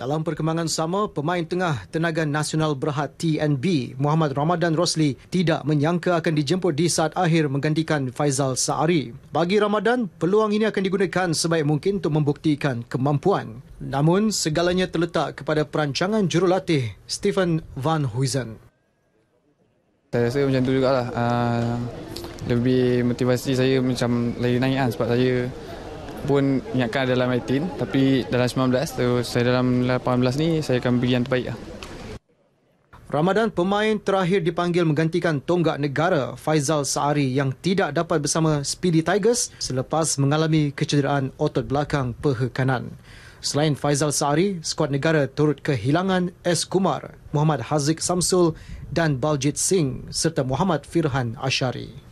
Dalam perkembangan sama, pemain tengah tenaga nasional berhad TNB, Muhammad Ramadan Rosli, tidak menyangka akan dijemput di saat akhir menggantikan Faizal Saari. Bagi Ramadan, peluang ini akan digunakan sebaik mungkin untuk membuktikan kemampuan. Namun, segalanya terletak kepada perancangan jurulatih Stephen Van Huizen. Saya rasa macam itu lah. Uh, ah, lebih motivasi saya macam lagi naik kan, sebab saya pun ingatkan dalam 18 tapi dalam 19 tu so saya dalam 18 ni saya akan beri yang terbaik lah. Ramadan pemain terakhir dipanggil menggantikan tonggak negara Faizal Saari yang tidak dapat bersama Speedy Tigers selepas mengalami kecederaan otot belakang peha kanan. Selain Faizal Saari, skuad negara turut kehilangan S. Kumar, Muhammad Haziq Samsul dan Baljit Singh serta Muhammad Firhan Ashari.